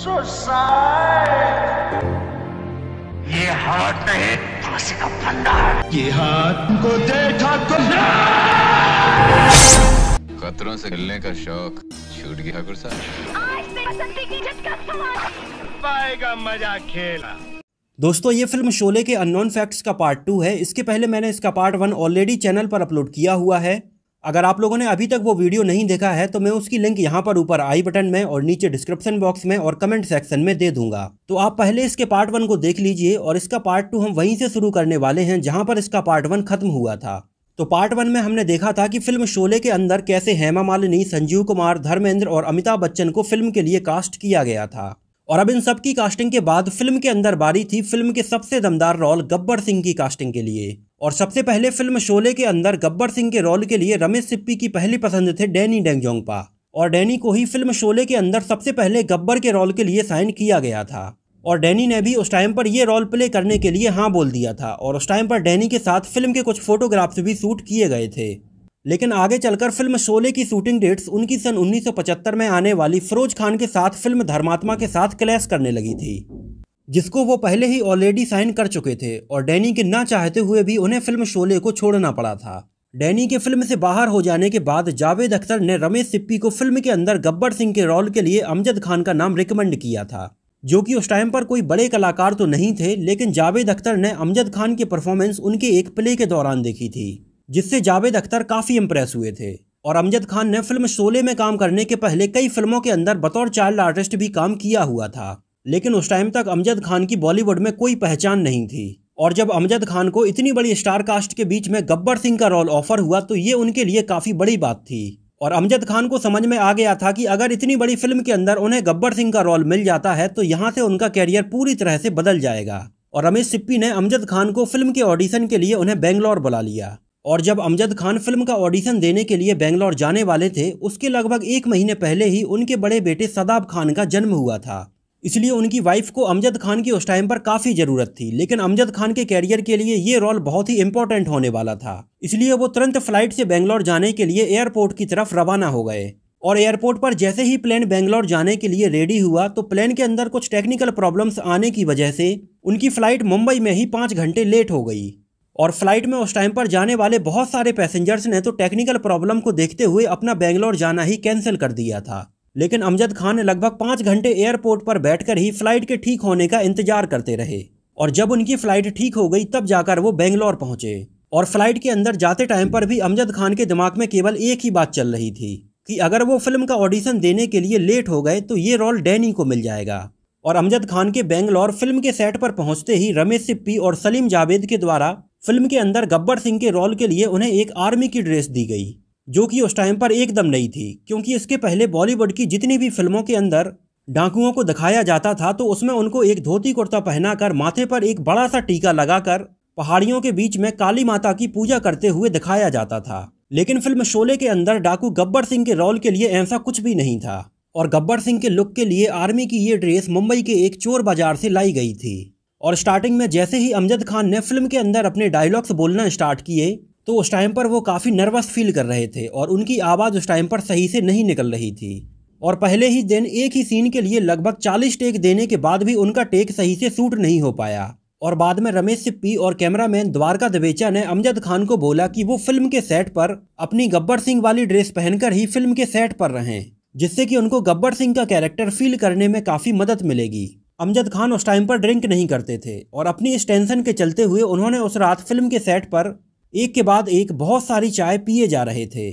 Suicide ये हाथ नहीं फांसी का फंदा है ये हाथ को देखा तो खतरों से खेलने का शौक छूट गया गुस्सा आज बसंती की इज्जत का सवाल पाएगा मजा खेला दोस्तों ये फिल्म शोले के अननोन फैक्ट्स का पार्ट टू है इसके पहले मैंने इसका पार्ट वन ऑलरेडी चैनल पर अपलोड किया हुआ है अगर आप लोगों ने अभी तक वो वीडियो नहीं देखा है तो मैं उसकी लिंक यहाँ पर ऊपर आई बटन में और नीचे डिस्क्रिप्शन बॉक्स में और कमेंट सेक्शन में दे दूंगा तो आप पहले इसके पार्ट वन को देख लीजिए और इसका पार्ट टू हम वहीं से शुरू करने वाले हैं जहाँ पर इसका पार्ट वन खत्म हुआ था तो पार्ट वन में हमने देखा था कि फिल्म शोले के अंदर कैसे हेमा मालिनी संजीव कुमार धर्मेंद्र और अमिताभ बच्चन को फिल्म के लिए कास्ट किया गया था और अब इन सब की कास्टिंग के बाद फिल्म के अंदर बारी थी फिल्म के सबसे दमदार रोल गब्बर सिंह की कास्टिंग के लिए और सबसे पहले फिल्म शोले के अंदर गब्बर सिंह के रोल के लिए रमेश सिप्पी की पहली पसंद थे डैनी डेंगजोंगपा और डैनी को ही फिल्म शोले के अंदर सबसे पहले गब्बर के रोल के लिए साइन किया गया था और डैनी ने भी उस टाइम पर यह रोल प्ले करने के लिए हाँ बोल दिया था और उस टाइम पर डैनी के साथ फिल्म के कुछ फोटोग्राफ्स भी शूट किए गए थे लेकिन आगे चलकर फिल्म शोले की शूटिंग डेट्स उनकी सन 1975 में आने वाली फिरोज खान के साथ फिल्म धर्मात्मा के साथ क्लैश करने लगी थी जिसको वो पहले ही ऑलरेडी साइन कर चुके थे और डैनी के ना चाहते हुए भी उन्हें फिल्म शोले को छोड़ना पड़ा था डैनी के फिल्म से बाहर हो जाने के बाद जावेद अख्तर ने रमेश सिप्पी को फिल्म के अंदर गब्बर सिंह के रोल के लिए अमजद खान का नाम रिकमेंड किया था जो कि उस टाइम पर कोई बड़े कलाकार तो नहीं थे लेकिन जावेद अख्तर ने अमजद खान की परफॉर्मेंस उनके एक प्ले के दौरान देखी थी जिससे जावेद अख्तर काफ़ी इम्प्रेस हुए थे और अमजद खान ने फिल्म शोले में काम करने के पहले कई फिल्मों के अंदर बतौर चाइल्ड आर्टिस्ट भी काम किया हुआ था लेकिन उस टाइम तक अमजद खान की बॉलीवुड में कोई पहचान नहीं थी और जब अमजद खान को इतनी बड़ी स्टार कास्ट के बीच में गब्बर सिंह का रोल ऑफर हुआ तो ये उनके लिए काफ़ी बड़ी बात थी और अमजद खान को समझ में आ गया था कि अगर इतनी बड़ी फिल्म के अंदर उन्हें गब्बर सिंह का रोल मिल जाता है तो यहाँ से उनका कैरियर पूरी तरह से बदल जाएगा और रमेश सिप्पी ने अमजद खान को फिल्म के ऑडिशन के लिए उन्हें बेंगलोर बुला लिया और जब अमजद खान फिल्म का ऑडिशन देने के लिए बेंगलोर जाने वाले थे उसके लगभग एक महीने पहले ही उनके बड़े बेटे सदाब खान का जन्म हुआ था इसलिए उनकी वाइफ को अमजद खान की उस टाइम पर काफ़ी ज़रूरत थी लेकिन अमजद खान के कैरियर के लिए ये रोल बहुत ही इंपॉर्टेंट होने वाला था इसलिए वो तुरंत फ्लाइट से बेंगलोर जाने के लिए एयरपोर्ट की तरफ रवाना हो गए और एयरपोर्ट पर जैसे ही प्लेन बेंगलोर जाने के लिए रेडी हुआ तो प्लेन के अंदर कुछ टेक्निकल प्रॉब्लम्स आने की वजह से उनकी फ़्लाइट मुंबई में ही पाँच घंटे लेट हो गई और फ्लाइट में उस टाइम पर जाने वाले बहुत सारे पैसेंजर्स ने तो टेक्निकल प्रॉब्लम को देखते हुए अपना बेंगलोर जाना ही कैंसिल कर दिया था लेकिन अमजद खान लगभग पाँच घंटे एयरपोर्ट पर बैठकर ही फ्लाइट के ठीक होने का इंतजार करते रहे और जब उनकी फ़्लाइट ठीक हो गई तब जाकर वो बेंगलोर पहुंचे और फ्लाइट के अंदर जाते टाइम पर भी अमजद खान के दिमाग में केवल एक ही बात चल रही थी कि अगर वो फिल्म का ऑडिशन देने के लिए लेट हो गए तो ये रोल डैनी को मिल जाएगा और अमजद खान के बेंगलोर फिल्म के सेट पर पहुंचते ही रमेश सिप्पी और सलीम जावेद के द्वारा फिल्म के अंदर गब्बर सिंह के रोल के लिए उन्हें एक आर्मी की ड्रेस दी गई जो कि उस टाइम पर एकदम नई थी क्योंकि इसके पहले बॉलीवुड की जितनी भी फिल्मों के अंदर डाकुओं को दिखाया जाता था तो उसमें उनको एक धोती कुर्ता पहनाकर माथे पर एक बड़ा सा टीका लगाकर पहाड़ियों के बीच में काली माता की पूजा करते हुए दिखाया जाता था लेकिन फिल्म शोले के अंदर डाकू गब्बर सिंह के रोल के लिए ऐसा कुछ भी नहीं था और गब्बर सिंह के लुक के लिए आर्मी की ये ड्रेस मुंबई के एक चोर बाजार से लाई गई थी और स्टार्टिंग में जैसे ही अमजद खान ने फिल्म के अंदर अपने डायलॉग्स बोलना स्टार्ट किए तो उस टाइम पर वो काफ़ी नर्वस फील कर रहे थे और उनकी आवाज़ उस टाइम पर सही से नहीं निकल रही थी और पहले ही दिन एक ही सीन के लिए लगभग 40 टेक देने के बाद भी उनका टेक सही से सूट नहीं हो पाया और बाद में रमेश सिप्पी और कैमरामैन द्वारका दबेचा ने अमजद खान को बोला कि वो फिल्म के सेट पर अपनी गब्बर सिंह वाली ड्रेस पहनकर ही फिल्म के सेट पर रहें जिससे कि उनको गब्बर सिंह का कैरेक्टर फील करने में काफ़ी मदद मिलेगी अमजद खान उस टाइम पर ड्रिंक नहीं करते थे और अपनी इस टेंशन के चलते हुए उन्होंने उस रात फिल्म के सेट पर एक के बाद एक बहुत सारी चाय पिए जा रहे थे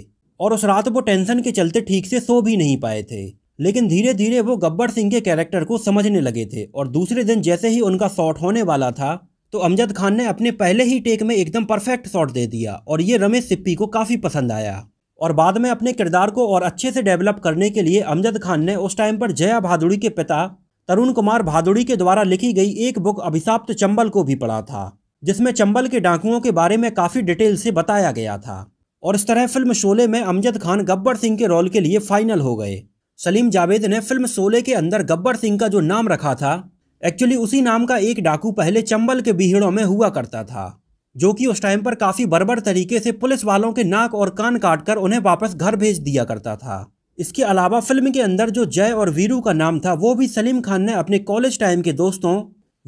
और उस रात वो टेंशन के चलते ठीक से सो भी नहीं पाए थे लेकिन धीरे धीरे वो गब्बर सिंह के कैरेक्टर को समझने लगे थे और दूसरे दिन जैसे ही उनका शॉट होने वाला था तो अमजद खान ने अपने पहले ही टेक में एकदम परफेक्ट शॉट दे दिया और ये रमेश सिप्पी को काफ़ी पसंद आया और बाद में अपने किरदार को और अच्छे से डेवलप करने के लिए अमजद खान ने उस टाइम पर जया भादुड़ी के पिता तरुण कुमार भादुड़ी के द्वारा लिखी गई एक बुक अभिशाप्त चंबल को भी पढ़ा था जिसमें चंबल के डाकुओं के बारे में काफ़ी डिटेल से बताया गया था और इस तरह फिल्म शोले में अमजद खान गब्बर सिंह के रोल के लिए फाइनल हो गए सलीम जावेद ने फिल्म शोले के अंदर गब्बर सिंह का जो नाम रखा था एक्चुअली उसी नाम का एक डाकू पहले चंबल के बिहड़ों में हुआ करता था जो कि उस टाइम पर काफ़ी बर्बर तरीके से पुलिस वालों के नाक और कान काटकर उन्हें वापस घर भेज दिया करता था इसके अलावा फिल्म के अंदर जो जय और वीरू का नाम था वो भी सलीम खान ने अपने कॉलेज टाइम के दोस्तों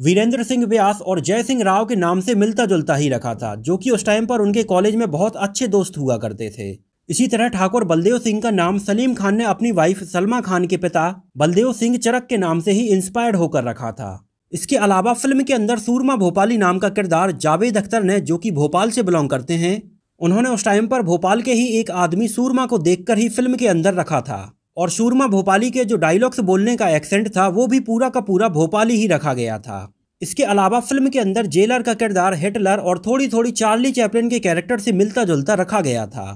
वीरेंद्र सिंह व्यास और जय सिंह राव के नाम से मिलता जुलता ही रखा था जो कि उस टाइम पर उनके कॉलेज में बहुत अच्छे दोस्त हुआ करते थे इसी तरह ठाकुर बलदेव सिंह का नाम सलीम खान ने अपनी वाइफ सलमा खान के पिता बलदेव सिंह चरक के नाम से ही इंस्पायर्ड होकर रखा था इसके अलावा फिल्म के अंदर सूरमा भोपाली नाम का किरदार जावेद अख्तर ने जो कि भोपाल से बिलोंग करते हैं उन्होंने उस टाइम पर भोपाल के ही एक आदमी सूरमा को देखकर ही फिल्म के अंदर रखा था और सूरमा भोपाली के जो डायलॉग्स बोलने का एक्सेंट था वो भी पूरा का पूरा भोपाली ही रखा गया था इसके अलावा फिल्म के अंदर जेलर का किरदार हिटलर और थोड़ी थोड़ी चार्ली चैपलिन के कैरेक्टर से मिलता जुलता रखा गया था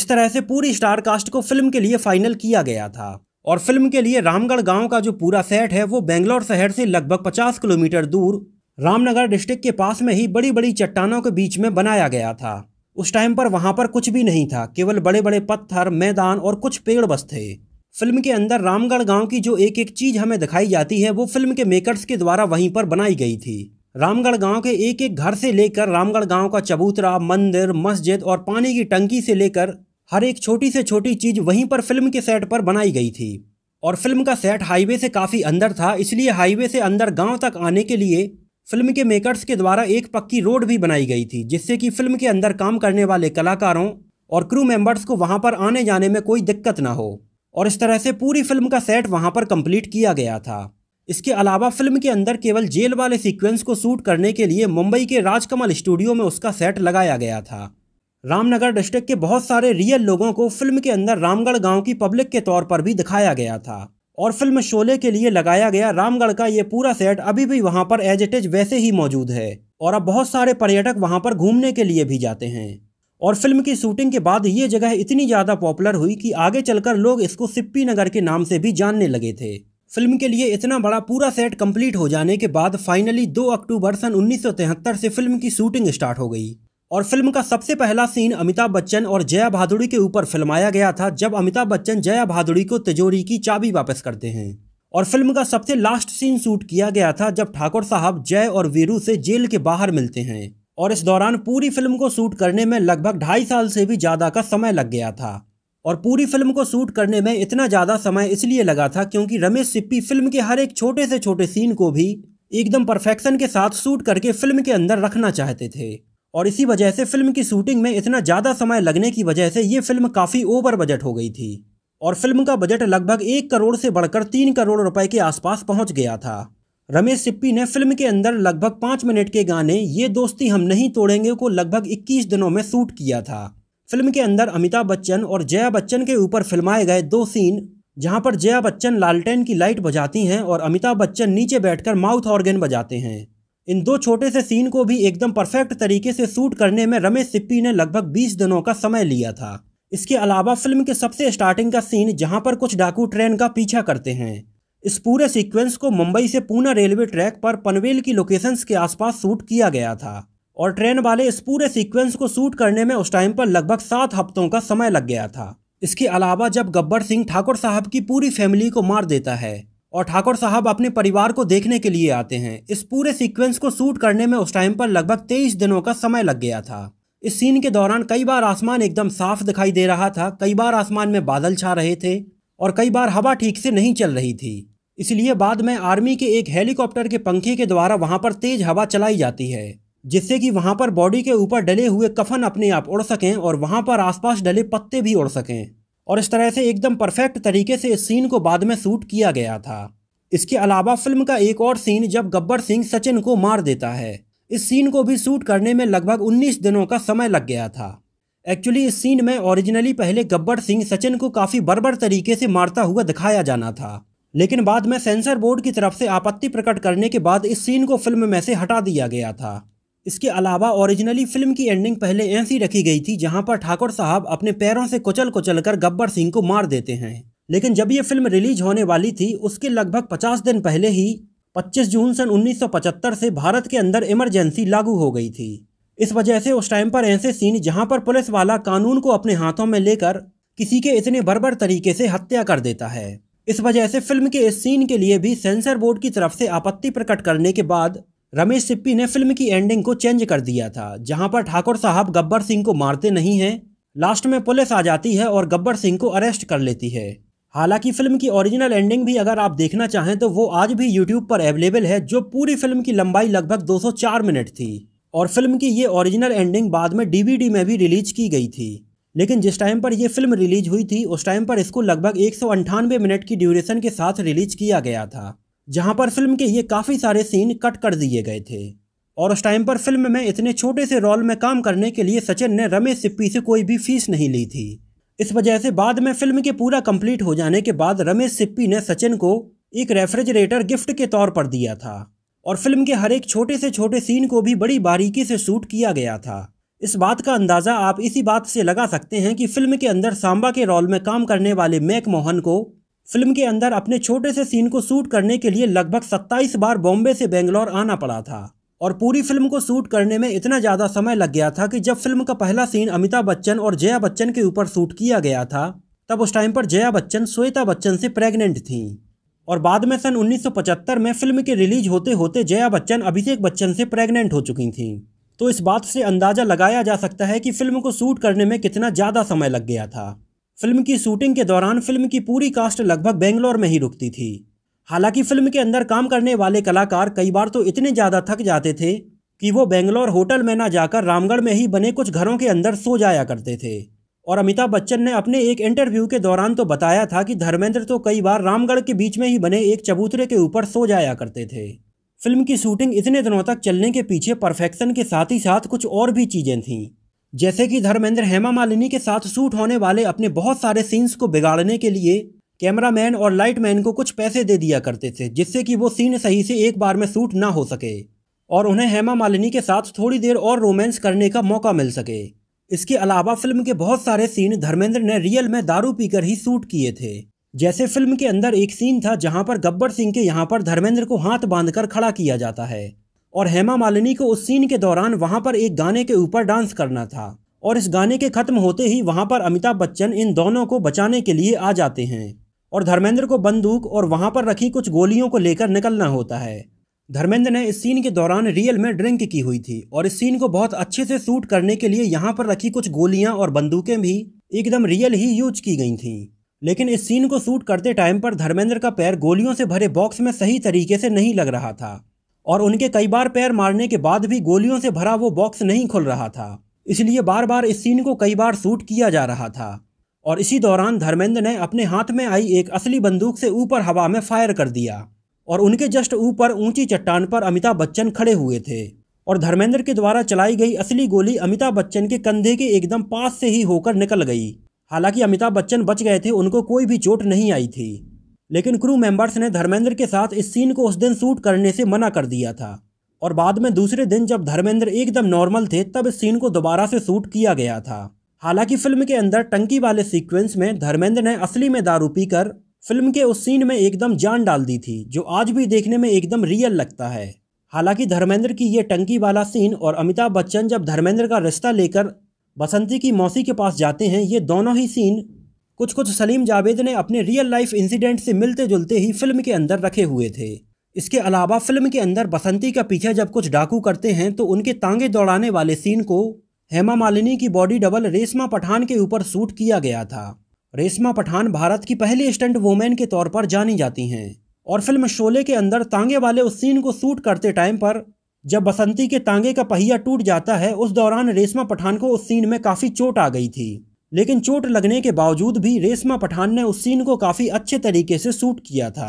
इस तरह से पूरी स्टार कास्ट को फिल्म के लिए फाइनल किया गया था और फिल्म के लिए रामगढ़ गांव का जो पूरा सेट है वो बेंगलोर शहर से लगभग 50 किलोमीटर दूर रामनगर डिस्ट्रिक्ट के पास में ही बड़ी बड़ी चट्टानों के बीच में बनाया गया था उस टाइम पर वहाँ पर कुछ भी नहीं था केवल बड़े बड़े पत्थर मैदान और कुछ पेड़ बस थे फिल्म के अंदर रामगढ़ गांव की जो एक एक चीज हमें दिखाई जाती है वो फिल्म के मेकर्स के द्वारा वहीं पर बनाई गई थी रामगढ़ गांव के एक एक घर से लेकर रामगढ़ गांव का चबूतरा मंदिर मस्जिद और पानी की टंकी से लेकर हर एक छोटी से छोटी चीज वहीं पर फिल्म के सेट पर बनाई गई थी और फिल्म का सेट हाईवे से काफ़ी अंदर था इसलिए हाईवे से अंदर गांव तक आने के लिए फिल्म के मेकर्स के द्वारा एक पक्की रोड भी बनाई गई थी जिससे कि फिल्म के अंदर काम करने वाले कलाकारों और क्रू मेंबर्स को वहां पर आने जाने में कोई दिक्कत ना हो और इस तरह से पूरी फिल्म का सेट वहां पर कंप्लीट किया गया था इसके अलावा फिल्म के अंदर केवल जेल वाले सीक्वेंस को शूट करने के लिए मुंबई के राजकमल स्टूडियो में उसका सेट लगाया गया था रामनगर डिस्ट्रिक्ट के बहुत सारे रियल लोगों को फिल्म के अंदर रामगढ़ गांव की पब्लिक के तौर पर भी दिखाया गया था और फिल्म शोले के लिए लगाया गया रामगढ़ का ये पूरा सेट अभी भी वहाँ पर एज इट इज वैसे ही मौजूद है और अब बहुत सारे पर्यटक वहाँ पर घूमने के लिए भी जाते हैं और फिल्म की शूटिंग के बाद ये जगह इतनी ज़्यादा पॉपुलर हुई कि आगे चलकर लोग इसको सिप्पी नगर के नाम से भी जानने लगे थे फिल्म के लिए इतना बड़ा पूरा सेट कंप्लीट हो जाने के बाद फाइनली 2 अक्टूबर सन उन्नीस से फिल्म की शूटिंग स्टार्ट हो गई और फिल्म का सबसे पहला सीन अमिताभ बच्चन और जया भादुड़ी के ऊपर फिल्माया गया था जब अमिताभ बच्चन जया भादुड़ी को तिजोरी की चाबी वापस करते हैं और फिल्म का सबसे लास्ट सीन शूट किया गया था जब ठाकुर साहब जय और वीरू से जेल के बाहर मिलते हैं और इस दौरान पूरी फिल्म को शूट करने में लगभग ढाई साल से भी ज़्यादा का समय लग गया था और पूरी फिल्म को शूट करने में इतना ज़्यादा समय इसलिए लगा था क्योंकि रमेश सिप्पी फिल्म के हर एक छोटे से छोटे सीन को भी एकदम परफेक्शन के साथ शूट करके फिल्म के अंदर रखना चाहते थे और इसी वजह से फिल्म की शूटिंग में इतना ज़्यादा समय लगने की वजह से ये फिल्म काफ़ी ओवर बजट हो गई थी और फिल्म का बजट लगभग एक करोड़ से बढ़कर तीन करोड़ रुपए के आसपास पहुंच गया था रमेश सिप्पी ने फिल्म के अंदर लगभग पाँच मिनट के गाने ये दोस्ती हम नहीं तोड़ेंगे को लगभग इक्कीस दिनों में शूट किया था फिल्म के अंदर अमिताभ बच्चन और जया बच्चन के ऊपर फिल्माए गए दो सीन जहां पर जया बच्चन लालटेन की लाइट बजाती हैं और अमिताभ बच्चन नीचे बैठकर माउथ ऑर्गेन बजाते हैं इन दो छोटे से सीन को भी एकदम परफेक्ट तरीके से शूट करने में रमेश सिप्पी ने लगभग 20 दिनों का समय लिया था इसके अलावा फिल्म के सबसे स्टार्टिंग का सीन जहां पर कुछ डाकू ट्रेन का पीछा करते हैं इस पूरे सीक्वेंस को मुंबई से पूना रेलवे ट्रैक पर पनवेल की लोकेशंस के आसपास शूट किया गया था और ट्रेन वाले इस पूरे सीक्वेंस को शूट करने में उस टाइम पर लगभग सात हफ्तों का समय लग गया था इसके अलावा जब गब्बर सिंह ठाकुर साहब की पूरी फैमिली को मार देता है और ठाकुर साहब अपने परिवार को देखने के लिए आते हैं इस पूरे सीक्वेंस को शूट करने में उस टाइम पर लगभग तेईस दिनों का समय लग गया था इस सीन के दौरान कई बार आसमान एकदम साफ दिखाई दे रहा था कई बार आसमान में बादल छा रहे थे और कई बार हवा ठीक से नहीं चल रही थी इसलिए बाद में आर्मी के एक हेलीकॉप्टर के पंखे के द्वारा वहां पर तेज हवा चलाई जाती है जिससे कि वहां पर बॉडी के ऊपर डले हुए कफन अपने आप उड़ सकें और वहां पर आसपास डले पत्ते भी उड़ सकें और इस तरह से एकदम परफेक्ट तरीके से इस सीन को बाद में शूट किया गया था इसके अलावा फिल्म का एक और सीन जब गब्बर सिंह सचिन को मार देता है इस सीन को भी शूट करने में लगभग 19 दिनों का समय लग गया था एक्चुअली इस सीन में ओरिजिनली पहले गब्बर सिंह सचिन को काफ़ी बर्बर तरीके से मारता हुआ दिखाया जाना था लेकिन बाद में सेंसर बोर्ड की तरफ से आपत्ति प्रकट करने के बाद इस सीन को फिल्म में से हटा दिया गया था इसके अलावा ओरिजिनली फिल्म की एंडिंग पहले ऐसी रखी गई थी जहां पर ठाकुर साहब अपने पैरों से कुचल कुचल कर गब्बर सिंह को मार देते हैं लेकिन जब ये फिल्म रिलीज होने वाली थी उसके लगभग 50 दिन पहले ही 25 जून सन 1975 से भारत के अंदर इमरजेंसी लागू हो गई थी इस वजह से उस टाइम पर ऐसे सीन जहाँ पर पुलिस वाला कानून को अपने हाथों में लेकर किसी के इतने बरबर तरीके से हत्या कर देता है इस वजह से फिल्म के इस सीन के लिए भी सेंसर बोर्ड की तरफ से आपत्ति प्रकट करने के बाद रमेश सिप्पी ने फिल्म की एंडिंग को चेंज कर दिया था जहां पर ठाकुर साहब गब्बर सिंह को मारते नहीं हैं लास्ट में पुलिस आ जाती है और गब्बर सिंह को अरेस्ट कर लेती है हालांकि फिल्म की ओरिजिनल एंडिंग भी अगर आप देखना चाहें तो वो आज भी यूट्यूब पर अवेलेबल है जो पूरी फिल्म की लंबाई लगभग 204 मिनट थी और फिल्म की ये ओरिजिनल एंडिंग बाद में डीवीडी में भी रिलीज की गई थी लेकिन जिस टाइम पर यह फिल्म रिलीज हुई थी उस टाइम पर इसको लगभग एक मिनट की ड्यूरेशन के साथ रिलीज किया गया था जहां पर फिल्म के ये काफ़ी सारे सीन कट कर दिए गए थे और उस टाइम पर फिल्म में इतने छोटे से रोल में काम करने के लिए सचिन ने रमेश सिप्पी से कोई भी फीस नहीं ली थी इस वजह से बाद में फिल्म के पूरा कंप्लीट हो जाने के बाद रमेश सिप्पी ने सचिन को एक रेफ्रिजरेटर गिफ्ट के तौर पर दिया था और फिल्म के हर एक छोटे से छोटे सीन को भी बड़ी बारीकी से शूट किया गया था इस बात का अंदाज़ा आप इसी बात से लगा सकते हैं कि फिल्म के अंदर सांबा के रोल में काम करने वाले मैक मोहन को फिल्म के अंदर अपने छोटे से सीन को शूट करने के लिए लगभग 27 बार बॉम्बे से बेंगलोर आना पड़ा था और पूरी फिल्म को शूट करने में इतना ज़्यादा समय लग गया था कि जब फिल्म का पहला सीन अमिताभ बच्चन और जया बच्चन के ऊपर शूट किया गया था तब उस टाइम पर जया बच्चन श्वेता बच्चन से प्रेग्नेंट थीं और बाद में सन 1975 में फिल्म के रिलीज होते होते जया बच्चन अभिषेक बच्चन से प्रेग्नेंट हो चुकी थीं तो इस बात से अंदाज़ा लगाया जा सकता है कि फिल्म को शूट करने में कितना ज़्यादा समय लग गया था फिल्म की शूटिंग के दौरान फिल्म की पूरी कास्ट लगभग बेंगलोर में ही रुकती थी हालांकि फिल्म के अंदर काम करने वाले कलाकार कई बार तो इतने ज़्यादा थक जाते थे कि वो बेंगलोर होटल में ना जाकर रामगढ़ में ही बने कुछ घरों के अंदर सो जाया करते थे और अमिताभ बच्चन ने अपने एक इंटरव्यू के दौरान तो बताया था कि धर्मेंद्र तो कई बार रामगढ़ के बीच में ही बने एक चबूतरे के ऊपर सो जाया करते थे फिल्म की शूटिंग इतने दिनों तक चलने के पीछे परफेक्शन के साथ ही साथ कुछ और भी चीज़ें थीं जैसे कि धर्मेंद्र हेमा मालिनी के साथ शूट होने वाले अपने बहुत सारे सीन्स को बिगाड़ने के लिए कैमरामैन और लाइटमैन को कुछ पैसे दे दिया करते थे जिससे कि वो सीन सही से एक बार में शूट ना हो सके और उन्हें हेमा मालिनी के साथ थोड़ी देर और रोमांस करने का मौका मिल सके इसके अलावा फिल्म के बहुत सारे सीन धर्मेंद्र ने रियल में दारू पीकर ही शूट किए थे जैसे फिल्म के अंदर एक सीन था जहां पर गब्बर सिंह के यहां पर धर्मेंद्र को हाथ बांधकर खड़ा किया जाता है और हेमा मालिनी को उस सीन के दौरान वहाँ पर एक गाने के ऊपर डांस करना था और इस गाने के खत्म होते ही वहाँ पर अमिताभ बच्चन इन दोनों को बचाने के लिए आ जाते हैं और धर्मेंद्र को बंदूक और वहाँ पर रखी कुछ गोलियों को लेकर निकलना होता है धर्मेंद्र ने इस सीन के दौरान रियल में ड्रिंक की हुई थी और इस सीन को बहुत अच्छे से शूट करने के लिए यहाँ पर रखी कुछ गोलियाँ और बंदूकें भी एकदम रियल ही यूज की गई थी लेकिन इस सीन को सूट करते टाइम पर धर्मेंद्र का पैर गोलियों से भरे बॉक्स में सही तरीके से नहीं लग रहा था और उनके कई बार पैर मारने के बाद भी गोलियों से भरा वो बॉक्स नहीं खुल रहा था इसलिए बार बार इस सीन को कई बार शूट किया जा रहा था और इसी दौरान धर्मेंद्र ने अपने हाथ में आई एक असली बंदूक से ऊपर हवा में फायर कर दिया और उनके जस्ट ऊपर ऊंची चट्टान पर अमिताभ बच्चन खड़े हुए थे और धर्मेंद्र के द्वारा चलाई गई असली गोली अमिताभ बच्चन के कंधे के एकदम पास से ही होकर निकल गई हालांकि अमिताभ बच्चन बच गए थे उनको कोई भी चोट नहीं आई थी लेकिन क्रू मेंबर्स ने धर्मेंद्र के साथ इस सीन को उस दिन शूट करने से मना कर दिया था और बाद में दूसरे दिन जब धर्मेंद्र एकदम नॉर्मल थे तब इस सीन को दोबारा से शूट किया गया था हालांकि फिल्म के अंदर टंकी वाले सीक्वेंस में धर्मेंद्र ने असली में दारू पीकर फिल्म के उस सीन में एकदम जान डाल दी थी जो आज भी देखने में एकदम रियल लगता है हालांकि धर्मेंद्र की ये टंकी वाला सीन और अमिताभ बच्चन जब धर्मेंद्र का रिश्ता लेकर बसंती की मौसी के पास जाते हैं ये दोनों ही सीन कुछ कुछ सलीम जावेद ने अपने रियल लाइफ इंसिडेंट से मिलते जुलते ही फिल्म के अंदर रखे हुए थे इसके अलावा फिल्म के अंदर बसंती का पीछा जब कुछ डाकू करते हैं तो उनके तांगे दौड़ाने वाले सीन को हेमा मालिनी की बॉडी डबल रेशमा पठान के ऊपर शूट किया गया था रेशमा पठान भारत की पहली स्टंट वोमेन के तौर पर जानी जाती हैं और फिल्म शोले के अंदर तांगे वाले उस सीन को सूट करते टाइम पर जब बसंती के तांगे का पहिया टूट जाता है उस दौरान रेशमा पठान को उस सीन में काफ़ी चोट आ गई थी लेकिन चोट लगने के बावजूद भी रेशमा पठान ने उस सीन को काफ़ी अच्छे तरीके से शूट किया था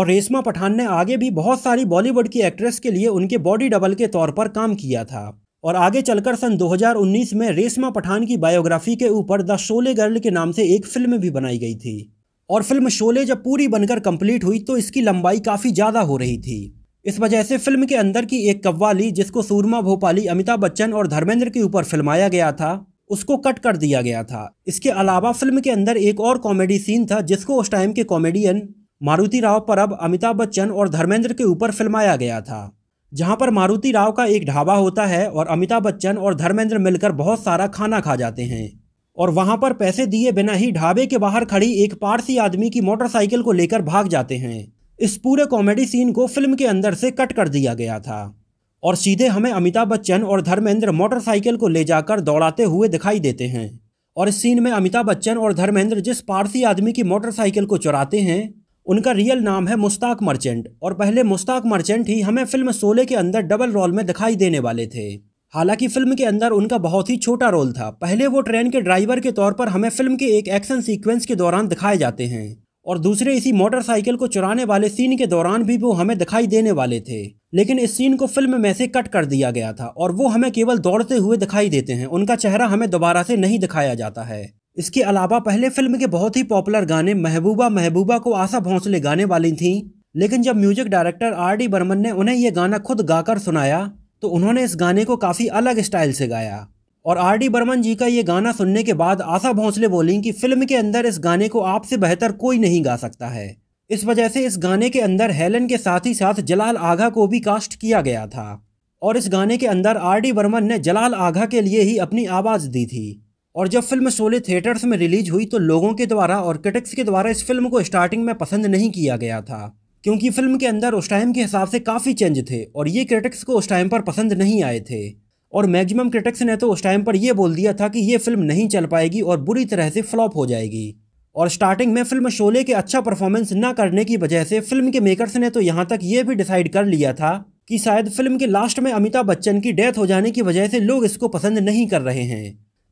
और रेशमा पठान ने आगे भी बहुत सारी बॉलीवुड की एक्ट्रेस के लिए उनके बॉडी डबल के तौर पर काम किया था और आगे चलकर सन 2019 में रेशमा पठान की बायोग्राफी के ऊपर द शोले गर्ल के नाम से एक फिल्म भी बनाई गई थी और फिल्म शोले जब पूरी बनकर कंप्लीट हुई तो इसकी लंबाई काफ़ी ज़्यादा हो रही थी इस वजह से फिल्म के अंदर की एक कव्वाली जिसको सूरमा भोपाली अमिताभ बच्चन और धर्मेंद्र के ऊपर फिल्माया गया था उसको कट कर दिया गया था इसके अलावा फिल्म के अंदर एक और कॉमेडी सीन था जिसको उस टाइम के कॉमेडियन मारुति राव पर अब अमिताभ बच्चन और धर्मेंद्र के ऊपर फिल्माया गया था जहां पर मारुति राव का एक ढाबा होता है और अमिताभ बच्चन और धर्मेंद्र मिलकर बहुत सारा खाना खा जाते हैं और वहां पर पैसे दिए बिना ही ढाबे के बाहर खड़ी एक पारसी आदमी की मोटरसाइकिल को लेकर भाग जाते हैं इस पूरे कॉमेडी सीन को फिल्म के अंदर से कट कर दिया गया था और सीधे हमें अमिताभ बच्चन और धर्मेंद्र मोटरसाइकिल को ले जाकर दौड़ाते हुए दिखाई देते हैं और इस सीन में अमिताभ बच्चन और धर्मेंद्र जिस पारसी आदमी की मोटरसाइकिल को चुराते हैं उनका रियल नाम है मुश्ताक मर्चेंट और पहले मुश्ताक मर्चेंट ही हमें फिल्म सोले के अंदर डबल रोल में दिखाई देने वाले थे हालांकि फिल्म के अंदर उनका बहुत ही छोटा रोल था पहले वो ट्रेन के ड्राइवर के तौर पर हमें फिल्म के एक एक्शन सीक्वेंस के दौरान दिखाए जाते हैं और दूसरे इसी मोटरसाइकिल को चुराने वाले सीन के दौरान भी वो हमें दिखाई देने वाले थे लेकिन इस सीन को फिल्म में से कट कर दिया गया था और वो हमें केवल दौड़ते हुए दिखाई देते हैं उनका चेहरा हमें दोबारा से नहीं दिखाया जाता है इसके अलावा पहले फिल्म के बहुत ही पॉपुलर गाने महबूबा महबूबा को आशा भोंसले गाने वाली थीं लेकिन जब music director R D Burman ने उन्हें यह गाना खुद गाकर सुनाया तो उन्होंने इस गाने को काफ़ी अलग स्टाइल से गाया और आर डी बर्मन जी का ये गाना सुनने के बाद आशा भोंसले बोली कि फिल्म के अंदर इस गाने को आपसे बेहतर कोई नहीं गा सकता है इस वजह से इस गाने के अंदर हेलन के साथ ही साथ जलाल आघा को भी कास्ट किया गया था और इस गाने के अंदर आर डी बर्मन ने जलाल आघा के लिए ही अपनी आवाज़ दी थी और जब फिल्म शोले थिएटर्स में रिलीज हुई तो लोगों के द्वारा और क्रिटिक्स के द्वारा इस फिल्म को स्टार्टिंग में पसंद नहीं किया गया था क्योंकि फिल्म के अंदर उस टाइम के हिसाब से काफ़ी चेंज थे और ये क्रिटिक्स को उस टाइम पर पसंद नहीं आए थे और मैक्सिमम क्रिटिक्स ने तो उस टाइम पर यह बोल दिया था कि ये फिल्म नहीं चल पाएगी और बुरी तरह से फ्लॉप हो जाएगी और स्टार्टिंग में फिल्म शोले के अच्छा परफॉर्मेंस ना करने की वजह से फिल्म के मेकर्स ने तो यहाँ तक ये भी डिसाइड कर लिया था कि शायद फिल्म के लास्ट में अमिताभ बच्चन की डेथ हो जाने की वजह से लोग इसको पसंद नहीं कर रहे हैं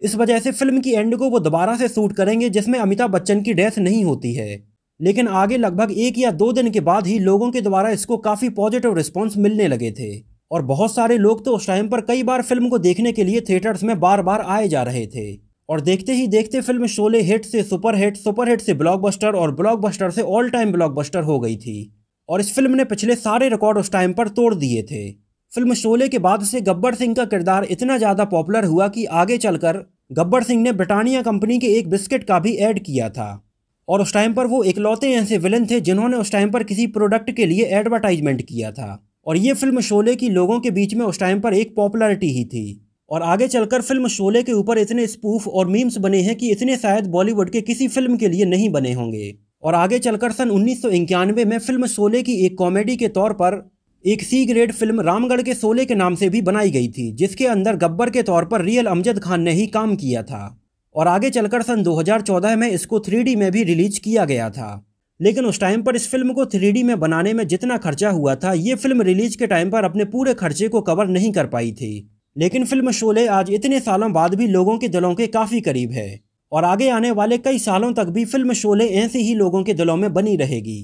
इस वजह से फिल्म की एंड को वो दोबारा से शूट करेंगे जिसमें अमिताभ बच्चन की डेथ नहीं होती है लेकिन आगे लगभग एक या दो दिन के बाद ही लोगों के द्वारा इसको काफ़ी पॉजिटिव रिस्पॉन्स मिलने लगे थे और बहुत सारे लोग तो उस टाइम पर कई बार फिल्म को देखने के लिए थिएटर्स में बार बार आए जा रहे थे और देखते ही देखते फिल्म शोले हिट से सुपर हिट सुपर हिट से ब्लॉकबस्टर और ब्लॉकबस्टर से ऑल टाइम ब्लॉकबस्टर हो गई थी और इस फिल्म ने पिछले सारे रिकॉर्ड उस टाइम पर तोड़ दिए थे फिल्म शोले के बाद से गब्बर सिंह का किरदार इतना ज़्यादा पॉपुलर हुआ कि आगे चलकर गब्बर सिंह ने ब्रिटानिया कंपनी के एक बिस्किट का भी ऐड किया था और उस टाइम पर वो इकलौते ऐसे विलन थे जिन्होंने उस टाइम पर किसी प्रोडक्ट के लिए एडवर्टाइजमेंट किया था और ये फिल्म शोले की लोगों के बीच में उस टाइम पर एक पॉपुलरिटी ही थी और आगे चलकर फिल्म शोले के ऊपर इतने स्पूफ और मीम्स बने हैं कि इतने शायद बॉलीवुड के किसी फिल्म के लिए नहीं बने होंगे और आगे चलकर सन उन्नीस में फिल्म शोले की एक कॉमेडी के तौर पर एक सी ग्रेड फिल्म रामगढ़ के शोले के नाम से भी बनाई गई थी जिसके अंदर गब्बर के तौर पर रियल अमजद खान ने ही काम किया था और आगे चलकर सन 2014 में इसको थ्री में भी रिलीज किया गया था लेकिन उस टाइम पर इस फिल्म को थ्री में बनाने में जितना खर्चा हुआ था ये फिल्म रिलीज के टाइम पर अपने पूरे खर्चे को कवर नहीं कर पाई थी लेकिन फिल्म शोले आज इतने सालों बाद भी लोगों के दिलों के काफ़ी करीब है और आगे आने वाले कई सालों तक भी फिल्म शोले ऐसे ही लोगों के दिलों में बनी रहेगी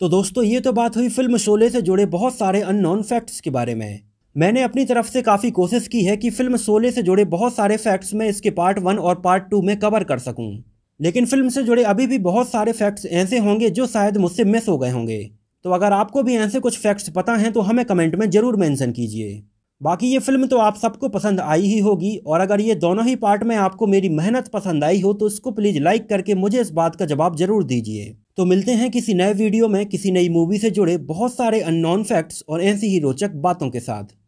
तो दोस्तों ये तो बात हुई फिल्म शोले से जुड़े बहुत सारे अननोन फैक्ट्स के बारे में मैंने अपनी तरफ से काफ़ी कोशिश की है कि फिल्म शोले से जुड़े बहुत सारे फैक्ट्स मैं इसके पार्ट वन और पार्ट टू में कवर कर सकूं। लेकिन फिल्म से जुड़े अभी भी बहुत सारे फैक्ट्स ऐसे होंगे जो शायद मुझसे मिस हो गए होंगे तो अगर आपको भी ऐसे कुछ फैक्ट्स पता हैं तो हमें कमेंट में ज़रूर मेंशन कीजिए बाकी ये फिल्म तो आप सबको पसंद आई ही होगी और अगर ये दोनों ही पार्ट में आपको मेरी मेहनत पसंद आई हो तो इसको प्लीज़ लाइक करके मुझे इस बात का जवाब जरूर दीजिए तो मिलते हैं किसी नए वीडियो में किसी नई मूवी से जुड़े बहुत सारे अननोन फैक्ट्स और ऐसी ही रोचक बातों के साथ